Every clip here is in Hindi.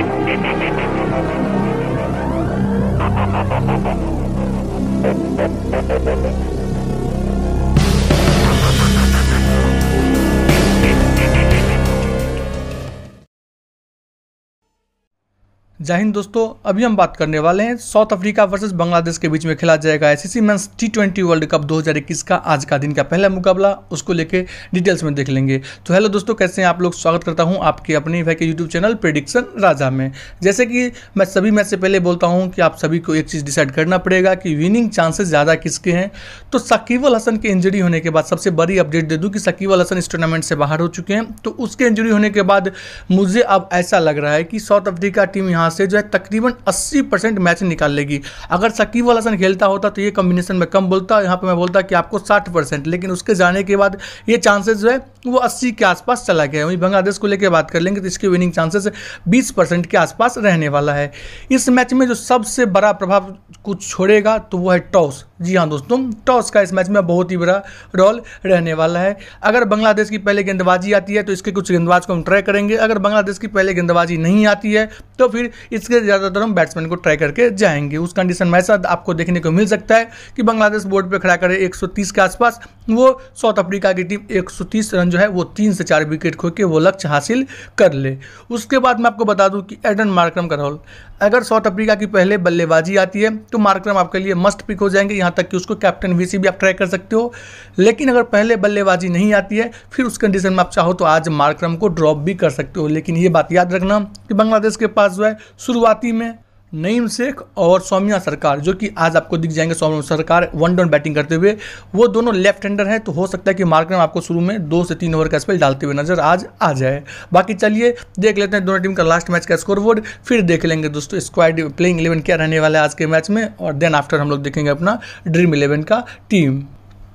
Thank you. जाहिंद दोस्तों अभी हम बात करने वाले हैं साउथ अफ्रीका वर्सेस बांग्लादेश के बीच में खेला जाएगा ICC men's T twenty world cup 2021 का आज का दिन का पहला मुकाबला उसको लेके डिटेल्स में देख लेंगे तो हेलो दोस्तों कैसे हैं आप लोग स्वागत करता हूं आपके अपने भाई के यूट्यूब चैनल प्रेडिक्शन राजा में जैसे कि मैं सभी मैच से पहले बोलता हूँ कि आप सभी को एक चीज़ डिसाइड करना पड़ेगा कि विनिंग चांसेस ज़्यादा किसके हैं तो सकीब अल हसन के इंजरी होने के बाद सबसे बड़ी अपडेट दे दूँ कि साकिब अल हसन इस टूर्नामेंट से बाहर हो चुके हैं तो उसके इंजरी होने के बाद मुझे अब ऐसा लग रहा है कि साउथ अफ्रीका टीम यहाँ से जो है तकरीबन 80 परसेंट मैच निकाल लेगी अगर सकीब अल हसन खेलता होता तो ये कॉम्बिनेशन में कम बोलता यहाँ पर मैं बोलता कि आपको साठ परसेंट लेकिन उसके जाने के बाद ये चांसेस जो है वो 80 के आसपास चला गया वहीं बांग्लादेश को लेकर बात कर लेंगे तो इसके विनिंग चांसेस 20 परसेंट के आसपास रहने वाला है इस मैच में जो सबसे बड़ा प्रभाव कुछ छोड़ेगा तो वो है टॉस जी हाँ दोस्तों टॉस का इस मैच में बहुत ही बड़ा रोल रहने वाला है अगर बांग्लादेश की पहले गेंदबाजी आती है तो इसके कुछ गेंदबाज को हम ट्राई करेंगे अगर बांग्लादेश की पहले गेंदबाजी नहीं आती है तो फिर इसके ज़्यादातर हम बैट्समैन को ट्राई करके जाएंगे उस कंडीशन में ऐसा आपको देखने को मिल सकता है कि बांग्लादेश बोर्ड पर खड़ा करे एक के आसपास वो साउथ अफ्रीका की टीम एक रन जो है वो तीन से चार विकेट खो के वो लक्ष्य हासिल कर ले उसके बाद मैं आपको बता दूं कि एडन मार्क्रम का रोल अगर साउथ अफ्रीका की पहले बल्लेबाजी आती है तो मार्क्रम आपके लिए मस्ट पिक हो जाएंगे यहाँ तक कि उसको कैप्टन वी भी आप ट्राई कर सकते हो लेकिन अगर पहले बल्लेबाजी नहीं आती है फिर उस कंडीशन में आप चाहो तो आज मार्क्रम को ड्रॉप भी कर सकते हो लेकिन ये बात याद रखना कि बांग्लादेश के पास जो है शुरुआती में नईम शेख और सौम्या सरकार जो कि आज आपको दिख जाएंगे सौम्या सरकार वन डाउन बैटिंग करते हुए वो दोनों लेफ्ट हैंडर हैं तो हो सकता है कि मार्क्रम आपको शुरू में दो से तीन ओवर का स्पेल डालते हुए नजर आज आ जाए बाकी चलिए देख लेते हैं दोनों टीम का लास्ट मैच का स्कोरबोर्ड फिर देख लेंगे दोस्तों स्क्वाड प्लेइंग इलेवन क्या रहने वाला है आज के मैच में और देन आफ्टर हम लोग देखेंगे अपना ड्रीम इलेवन का टीम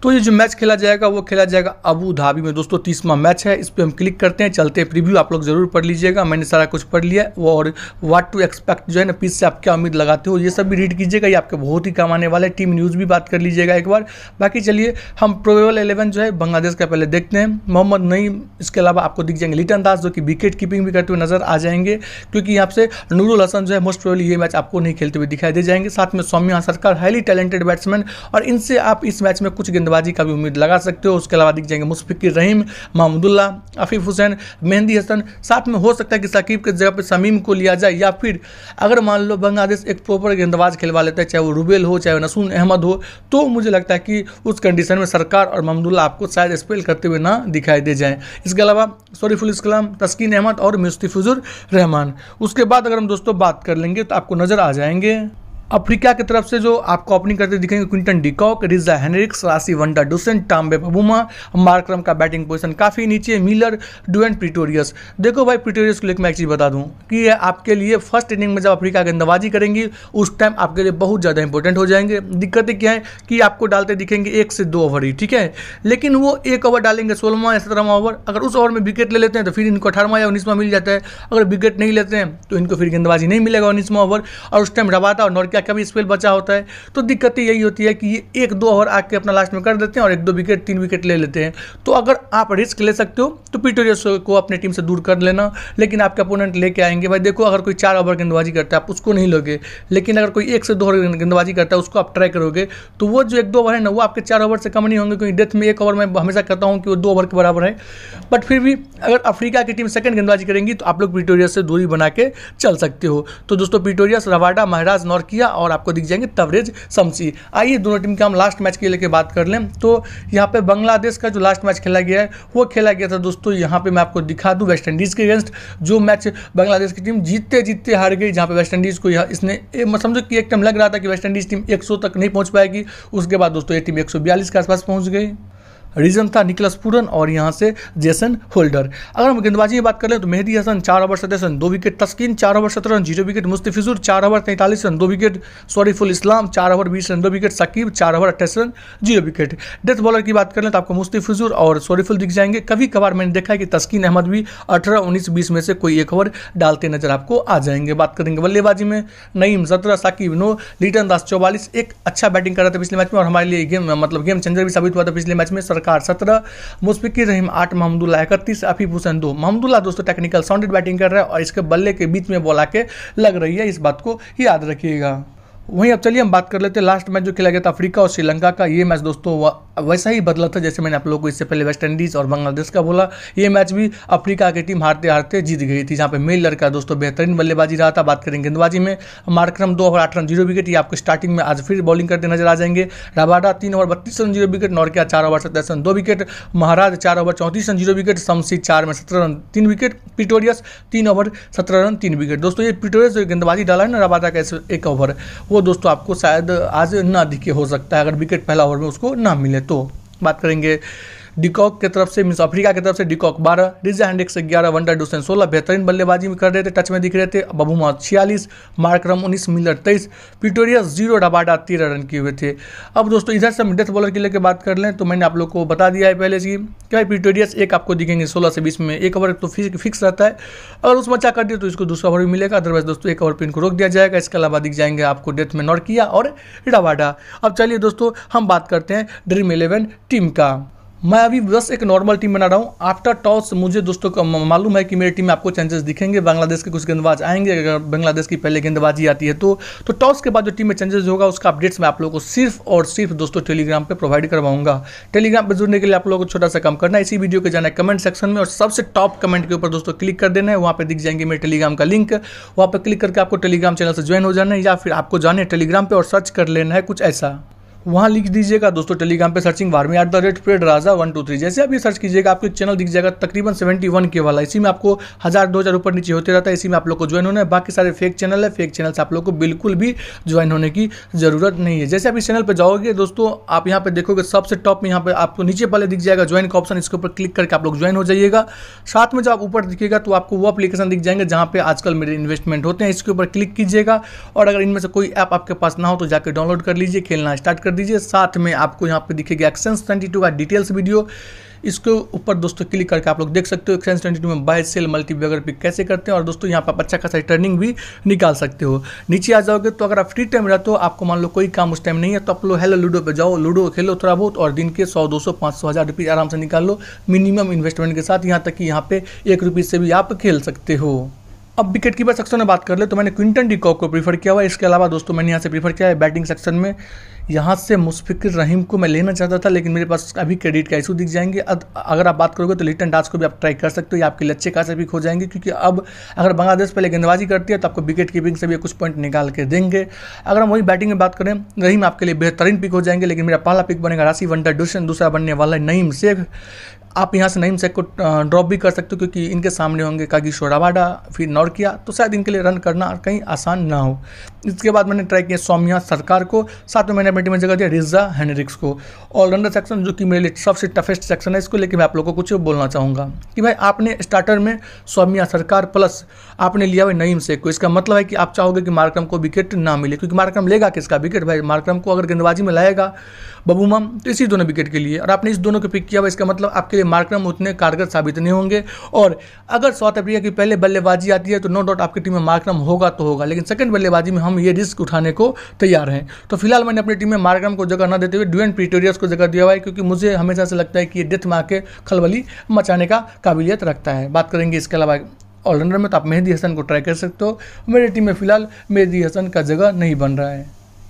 तो ये जो मैच खेला जाएगा वो खेला जाएगा अबू धाबी में दोस्तों तीसवा मैच है इस पर हम क्लिक करते हैं चलते हैं प्रीव्यू आप लोग जरूर पढ़ लीजिएगा मैंने सारा कुछ पढ़ लिया वो और व्हाट टू एक्सपेक्ट जो है ना पीस से आप क्या उम्मीद लगाते हो ये सब भी रीड कीजिएगा ये आपके बहुत ही काम आने वाले टीम न्यूज़ भी बात कर लीजिएगा एक बार बाकी चलिए हम प्रोवेबल एलेवन जो है बांग्लादेश का पहले देखते हैं मोहम्मद नईम इसके अलावा आपको दिख जाएंगे लिटन दास जो कि विकेट कीपिंग भी करते हुए नजर आ जाएंगे क्योंकि यहाँ से नूरुल हसन जो है मोस्ट प्रोबेबली ये मैच आपको नहीं खेलते हुए दिखाई दे जाएंगे साथ में सौम्या सरकार हाईली टैलेंटेड बैट्समैन और इनसे आप इस मैच में कुछ गेंदबाज बल्लेबाजी का भी उम्मीद लगा सकते हो उसके अलावा दिख जाएंगे मुशफिक रहीम महमूदुल्ला आफिफ हुसैन मेहंदी हसन साथ में हो सकता है कि साकिब के जगह पर समीम को लिया जाए या फिर अगर मान लो बांग्लादेश एक प्रॉपर गेंदबाज खिलवा लेता है चाहे वो रुबेल हो चाहे नसून अहमद हो तो मुझे लगता है कि उस कंडीशन में सरकार और महमदुल्ला आपको शायद स्पेल करते हुए ना दिखाई दे जाएँ इसके अलावा शरीफुल इस्लाम तस्किन अहमद और मुस्तफिजुर रहमान उसके बाद अगर हम दोस्तों बात कर लेंगे तो आपको नज़र आ जाएंगे अफ्रीका की तरफ से जो आपको ओपनिंग करते दिखेंगे Quinton de Kock Reeza Hendricks Rassie van der Dussen Temba Bavuma Markram का बैटिंग पोजीशन काफ़ी नीचे मिलर डुएन प्रिटोरियस देखो भाई प्रिटोरियस को एक मैं एक चीज़ बता दूं कि ये आपके लिए फर्स्ट इनिंग में जब अफ्रीका गेंदबाजी करेंगी उस टाइम आपके लिए बहुत ज़्यादा इंपॉर्टेंट हो जाएंगे दिक्कतें क्या है कि आपको डालते दिखेंगे एक से दो ओवर ही ठीक है लेकिन वो एक ओवर डालेंगे सोलहवा या सत्रहवां ओवर अगर उस ओवर में विकेट ले लेते हैं तो फिर इनको अठारहवां या उन्नीसवां मिल जाता है अगर विकेट नहीं लेते हैं तो इनको फिर गेंदबाजी नहीं मिलेगा उन्नीसवां ओवर और उस टाइम रबाता और नॉर्थ क्या आगे भी स्पेल बचा होता है तो दिक्कत यही होती है कि ये एक दो ओवर आके अपना लास्ट में कर देते हैं और एक दो विकेट तीन विकेट ले लेते हैं तो अगर आप रिस्क ले सकते हो तो पीटोरियस को अपनी टीम से दूर कर लेना लेकिन आपके अपोनेंट लेके आएंगे भाई देखो अगर कोई चार ओवर गेंदबाजी करता है आप उसको नहीं लोगे लेकिन अगर कोई एक से दो ओवर गेंदबाजी करता है उसको आप ट्राई करोगे तो वो जो एक दो ओवर है ना वो आपके चार ओवर से कम नहीं होंगे क्योंकि डेथ में एक ओवर मैं हमेशा कहता हूँ कि वो दो ओवर के बराबर है बट फिर भी अगर अफ्रीका की टीम सेकंड गेंदबाजी करेंगी तो आप लोग पिटोरिया से दूरी बना के चल सकते हो तो दोस्तों पिटोरिया रवाडा महाराज नॉर्किया दिया और आपको दिख जाएंगे तवरेज शमसी आइए दोनों टीम के हम लास्ट मैच के लेकर बात कर लें तो यहाँ पे बांग्लादेश का जो लास्ट मैच खेला गया है वो खेला गया था दोस्तों यहाँ पे मैं आपको दिखा दूँ वेस्ट इंडीज़ के अगेंस्ट जो मैच बांग्लादेश की टीम जीतते जीतते हार गई जहाँ पर वेस्ट इंडीज़ को इसने समझो कि एक टाइम लग रहा था कि वेस्ट इंडीज़ टीम एक तक नहीं पहुँच पाएगी उसके बाद दोस्तों ये टीम एक के आसपास पहुँच गई रीजन था निकलस पूरन और यहाँ से जेसन होल्डर अगर हम गेंदबाजी की बात करें तो मेहदी हसन चार ओवर सत्रह रन दो विकेट तस्किन चार ओवर सत्रह रन जीरो विकेट मुस्तफिजुर चार ओवर तैंतालीस रन दो विकेट सॉरीफुल इस्लाम चार ओवर बीस रन दो विकेट सकीब चार ओवर अट्ठाईस run zero wicket death bowler की बात कर लें तो आपको मुस्तफिजुर और सॉरीफुल दिख जाएंगे कभी कभार मैंने देखा है कि तस्किन अहमद भी अठारह उन्नीस बीस में से कोई एक ओवर डालते नजर आपको आ जाएंगे बात करेंगे बल्लेबाजी में नईम सत्रह साकिब नो लिटन दास चौवालीस एक अच्छा बैटिंग कर रहा था पिछले मैच में और हमारे लिए गेम मतलब गेम चेंजर भी साबित हुआ था पिछले मैच में सर सरकार सत्रह मुस्फिकी रहीम आठ महमदुल्ला इकतीस आफिफ हुसैन दो महमदुल्ला दोस्तों टेक्निकल साउंडेड बैटिंग कर रहा है और इसके बल्ले के बीच में बॉल आके लग रही है इस बात को याद रखिएगा वहीं अब चलिए हम बात कर लेते हैं लास्ट मैच जो खेला गया था अफ्रीका और श्रीलंका का ये मैच दोस्तों वैसा ही बदला था जैसे मैंने आप लोगों को इससे पहले वेस्ट इंडीज़ और बांग्लादेश का बोला ये मैच भी अफ्रीका की टीम हारते हारते जीत गई थी जहाँ पे मेल लड़का दोस्तों बेहतरीन बल्लेबाजी रहा था बात करें गेंदबाजी में मार्क्रम दो ओवर आठ रन जीरो विकेट ये आपको स्टार्टिंग में आज फिर बॉलिंग करते नजर आ जाएंगे रबाडा तीन ओवर बत्तीस रन जीरो विकेट नौरकिया चार ओवर सत्ताईस रन दो विकेट महाराज चार ओवर चौंतीस रन जीरो विकेट शमसी चार में सत्रह रन तीन विकेट पिटोरियस तीन ओवर सत्रह रन तीन विकेट दोस्तों ये पिटोरियस जो गेंदबाजी डाला है ना रबाडा का एक ओवर वो दोस्तों आपको शायद आज ना दिखे हो सकता है अगर विकेट पहला ओवर में उसको ना मिले तो बात करेंगे डिकॉक की तरफ से मीन अफ्रीका की तरफ से डिकॉक बारह रिजा हैंडिक से ग्यारह वंडर डूसन सोलह बेहतरीन बल्लेबाजी में कर रहे थे टच में दिख रहे थे बबू मोहम्मद छियालीस मार्करम उन्नीस मिलर तेईस पिटोरिया जीरो डबाडा तेरह रन किए हुए थे अब दोस्तों इधर से हम डेथ बॉलर के लेकर बात कर लें तो मैंने आप लोग को बता दिया है पहले से कि भाई पिटोरियस एक आपको दिखेंगे सोलह से बीस में एक ओवर तो फिक्स रहता है अगर उसमें अच्छा कर दिया तो इसको दूसरा ओवर भी मिलेगा अदरवाइज दोस्तों एक ओवर पर इनको रोक दिया जाएगा इसके अलावा दिख जाएंगे आपको डेथ में नॉट किया और डबाडा अब चलिए दोस्तों हम बात करते हैं ड्रीम इलेवन टीम का मैं अभी बस एक नॉर्मल टीम बना रहा हूँ आफ्टर टॉस मुझे दोस्तों मालूम है कि मेरी टीम में आपको चांसेस दिखेंगे बांग्लादेश के कुछ गेंदबाज आएंगे अगर बांग्लादेश की पहले गेंदबाजी आती है तो तो टॉस के बाद जो टीम में चेंजेस होगा उसका अपडेट्स मैं आप लोगों को सिर्फ और सिर्फ दोस्तों टेलीग्राम पर प्रोवाइड करवाऊंगा टेलीग्राम पर जुड़ने के लिए आप लोगों को छोटा सा काम करना है इसी वीडियो के जाना है कमेंट सेक्शन में और सबसे टॉप कमेंट के ऊपर दोस्तों क्लिक कर देना है वहाँ पर दिख जाएंगे मेरे टेलीग्राम का लिंक वहाँ पर क्लिक करके आपको टेलीग्राम चैनल से ज्वाइन हो जाना है या फिर आपको जाना है टेलीग्राम पर और सर्च कर लेना है कुछ ऐसा वहाँ लिख दीजिएगा दोस्तों टेलीग्राम पे सर्चिंग वार्मी एट द रेट पेड राजा वन टू थ्री जैसे आप ये सर्च कीजिएगा आपके चैनल दिख जाएगा तकरीबन सेवेंटी वन के वाला इसी में आपको हज़ार दो हज़ार ऊपर नीचे होते रहता है इसी में आप लोग को ज्वाइन होना है बाकी सारे फेक चैनल है फेक चैनल से आप लोग को बिल्कुल भी ज्वाइन होने की जरूरत नहीं है जैसे आप इस चैनल पर जाओगे दोस्तों आप यहाँ पर देखोगे सबसे टॉप में यहाँ पर आपको नीचे पहले दिख जाएगा ज्वाइन का ऑप्शन इसके ऊपर क्लिक करके आप लोग ज्वाइन हो जाइएगा साथ में जब आप ऊपर दिखेगा तो आपको वो अपलीकेशन दिख जाएंगे जहाँ पर आजकल मेरे इन्वेस्टमेंट होते हैं इसके ऊपर क्लिक कीजिएगा और अगर इनमें से कोई ऐप आपके पास ना हो तो जाकर डाउनलोड कर लीजिए खेलना स्टार्ट कर दीजिए साथ में आपको यहाँ पे दिखेगा एक्सेंस ट्वेंटी का डिटेल्स वीडियो इसके ऊपर दोस्तों क्लिक करके आप लोग देख सकते हो एक्सेंस ट्वेंटी में बाय सेल मल्टीप्लेगर पिक कैसे करते हैं और दोस्तों यहाँ पर आप अच्छा खासा रिटर्निंग भी निकाल सकते हो नीचे आ जाओगे तो अगर आप फ्री टाइम रहते हो आपको मान लो कोई काम उस टाइम नहीं है तो आप लोग हेलो लूडो पर जाओ लूडो खेलो थोड़ा बहुत और दिन के सौ दो सौ पाँच आराम से निकाल लो मिनिमम इन्वेस्टमेंट के साथ यहाँ तक कि यहाँ पे एक से भी आप खेल सकते हो अब विकेट कीपर सेक्शन में बात कर ले तो मैंने क्विंटन डिकॉक को प्रीफर किया हुआ इसके अलावा दोस्तों मैंने यहाँ से प्रीफर किया है बैटिंग सेक्शन में यहाँ से मुस्फिकर रहीम को मैं लेना चाहता था लेकिन मेरे पास अभी क्रेडिट का इशू दिख जाएंगे अगर आप बात करोगे तो लिटन डास को भी आप ट्राई कर सकते हो या आपके लच्छे कासे भी खो जाएंगे क्योंकि अब अगर बांग्लादेश पहले गेंदबाजी करती है तो आपको विकेट कीपिंग से भी कुछ पॉइंट निकाल के देंगे अगर हम वही बैटिंग में बात करें रहीम आपके लिए बेहतरीन पिक हो जाएंगे लेकिन मेरा पहला पिक बनेगा राशि वंटर डूसन दूसरा बनने वाला है नईम शेख आप यहाँ से नईम शेख को ड्रॉप भी कर सकते हो क्योंकि इनके सामने होंगे कागी शोरावाडा फिर नौरकिया तो शायद इनके लिए रन करना कहीं आसान ना हो इसके बाद मैंने ट्राई किया सौम्या सरकार को साथ में मैंने अपनी में जगह दिया रिजा हेनरिक्स को ऑलराउंडर सेक्शन जो कि मेरे लिए सबसे टफेस्ट सेक्शन है इसको लेकर मैं आप लोगों को कुछ बोलना चाहूँगा कि भाई आपने स्टार्टर में सौम्या सरकार प्लस आपने लिया हुआ नईम शेख को इसका मतलब है कि आप चाहोगे कि मार्क्रम को विकेट ना मिले क्योंकि मार्क्रम लेगा किसका विकेट भाई मार्क्रम को अगर गेंदबाजी में लाएगा बबूमम तो इसी दोनों विकेट के लिए और आपने इस दोनों को पिक किया हुआ इसका मतलब आपके लिए मार्क्रम उतने कारगर साबित नहीं होंगे और अगर साउथ अफ्रीका की पहले बल्लेबाजी आती है तो नो डाउट आपकी टीम में मार्क्रम होगा तो होगा लेकिन सेकंड बल्लेबाजी में हम ये रिस्क उठाने को तैयार हैं तो फिलहाल मैंने अपनी टीम में मार्क्रम को जगह न देते हुए ड्यूएन प्रिटोरियस को जगह दिया हुआ है क्योंकि मुझे हमेशा से लगता है कि ये डेथ मार के खलबली मचाने का काबिलियत रखता है बात करेंगे इसके अलावा ऑलराउंडर में तो आप मेहदी हसन को ट्राई कर सकते हो मेरी टीम में फिलहाल मेहदी हसन का जगह नहीं बन रहा है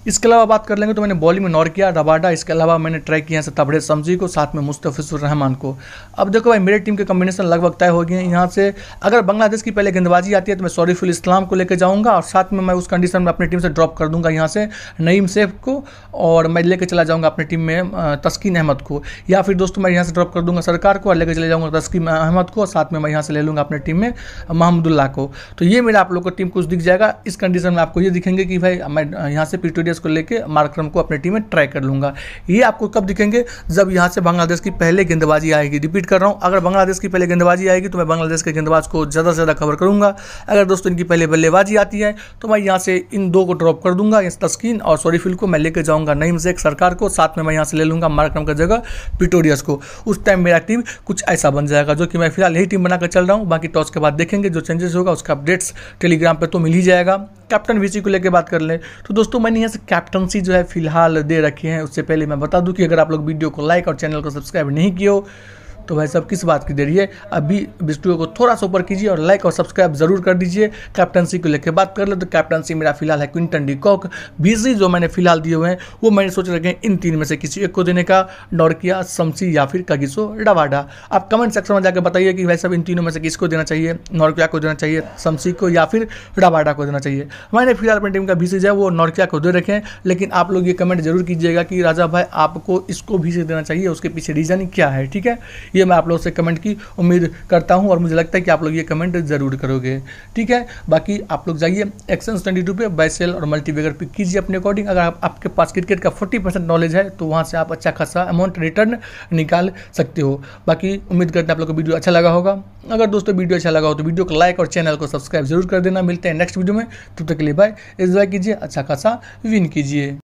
इसके अलावा बात कर लेंगे तो मैंने बॉलिंग में किया रबाडा इसके अलावा मैंने ट्राई किया तबड़े समझी को साथ में मुस्तफिसुर रहमान को अब देखो भाई मेरे टीम के कम्बिनेशन लगभग तय हो गए हैं यहाँ से अगर बांग्लादेश की पहले गेंदबाजी आती है तो मैं सौरीफुल इस्लाम को लेकर जाऊँगा और साथ में मैं उस कंडीशन में अपनी टीम से ड्रॉप कर दूंगा यहाँ से नईम सेफ को और मैं लेकर चला जाऊँगा अपनी टीम में तस्किन अहमद को या फिर दोस्तों मैं यहाँ से ड्रॉप कर दूंगा सरकार को और लेकर चले जाऊँगा तस्किन अहमद को और साथ में मैं यहाँ से ले लूँगा अपनी टीम में महमदुल्ला को तो ये मेरा आप लोग को टीम कुछ दिख जाएगा इस कंडीशन में आपको ये दिखेंगे कि भाई मैं यहाँ से पी बांग्लादेश को लेकर मार्क्रम को अपनी टीम में ट्राई कर लूंगा ये आपको कब दिखेंगे जब यहाँ से बांग्लादेश की पहले गेंदबाजी आएगी रिपीट कर रहा हूँ अगर बांग्लादेश की पहले गेंदबाजी आएगी तो मैं बांग्लादेश के गेंदबाज को ज़्यादा से ज़्यादा कवर करूँगा अगर दोस्तों इनकी पहले बल्लेबाजी आती है तो मैं यहाँ से इन दो को ड्रॉप कर दूंगा इस तस्किन और सोरीफिल को मैं लेकर जाऊँगा नईम शेख सरकार को साथ में मैं यहाँ से ले लूँगा मार्क्रम का जगह पिटोरियस को उस टाइम मेरा टीम कुछ ऐसा बन जाएगा जो कि मैं फिलहाल यही टीम बनाकर चल रहा हूँ बाकी टॉस के बाद देखेंगे जो चेंजेस होगा उसका अपडेट्स टेलीग्राम पर तो मिल ही जाएगा कैप्टन वीसी को लेकर बात कर लें तो दोस्तों मैंने यहाँ से कैप्टनसी जो है फिलहाल दे रखी है उससे पहले मैं बता दूं कि अगर आप लोग वीडियो को लाइक और चैनल को सब्सक्राइब नहीं किया तो भाई सब किस बात की देरी है अभी वीडियो को थोड़ा सा ऊपर कीजिए और लाइक और सब्सक्राइब जरूर कर दीजिए कैप्टनसी को लेकर बात कर ले तो कैप्टनसी मेरा फिलहाल है क्विंटन डी कॉक बीजी जो मैंने फिलहाल दिए हुए हैं वो मैंने सोच रखे हैं इन तीन में से किसी एक को देने का नौरकिया शमसी या फिर कगिसो डवाडा आप कमेंट सेक्शन में जाकर बताइए कि भाई सब इन तीनों में से किसको देना चाहिए नौरकिया को देना चाहिए शमसी को या फिर डवाडा को देना चाहिए मैंने फिलहाल अपनी टीम का बीसीज है वो नौरकिया को दे रखे हैं लेकिन आप लोग ये कमेंट जरूर कीजिएगा कि राजा भाई आपको इसको भी देना चाहिए उसके पीछे रीज़न क्या है ठीक है ये मैं आप लोगों से कमेंट की उम्मीद करता हूँ और मुझे लगता है कि आप लोग ये कमेंट ज़रूर करोगे ठीक है बाकी आप लोग जाइए एक्सन ट्वेंटी टू पे बाइसेल और मल्टीवेगर पे कीजिए अपने अकॉर्डिंग अगर आप, आपके पास क्रिकेट का फोर्टी परसेंट नॉलेज है तो वहाँ से आप अच्छा खासा अमाउंट रिटर्न निकाल सकते हो बाकी उम्मीद करते हैं आप लोग को वीडियो अच्छा लगा होगा अगर दोस्तों वीडियो अच्छा लगा हो तो वीडियो को लाइक और चैनल को सब्सक्राइब जरूर कर देना मिलते हैं नेक्स्ट वीडियो में तब तक के लिए बाय इन्जॉय कीजिए अच्छा खासा विन कीजिए